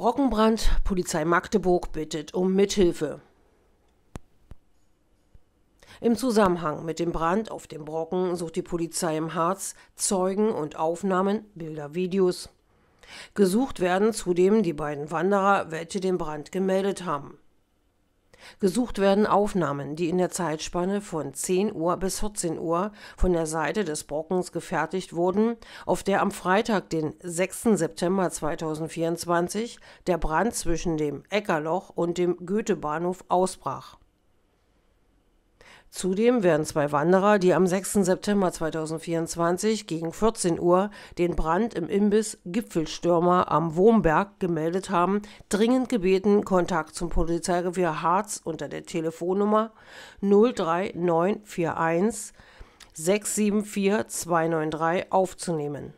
Brockenbrand, Polizei Magdeburg bittet um Mithilfe. Im Zusammenhang mit dem Brand auf dem Brocken sucht die Polizei im Harz Zeugen und Aufnahmen, Bilder, Videos. Gesucht werden zudem die beiden Wanderer, welche den Brand gemeldet haben. Gesucht werden Aufnahmen, die in der Zeitspanne von 10 Uhr bis 14 Uhr von der Seite des Brockens gefertigt wurden, auf der am Freitag, den 6. September 2024, der Brand zwischen dem Eckerloch und dem Goethebahnhof ausbrach Zudem werden zwei Wanderer, die am 6. September 2024 gegen 14 Uhr den Brand im Imbiss Gipfelstürmer am Wurmberg gemeldet haben, dringend gebeten, Kontakt zum Polizeirevier Harz unter der Telefonnummer 03941 674 293 aufzunehmen.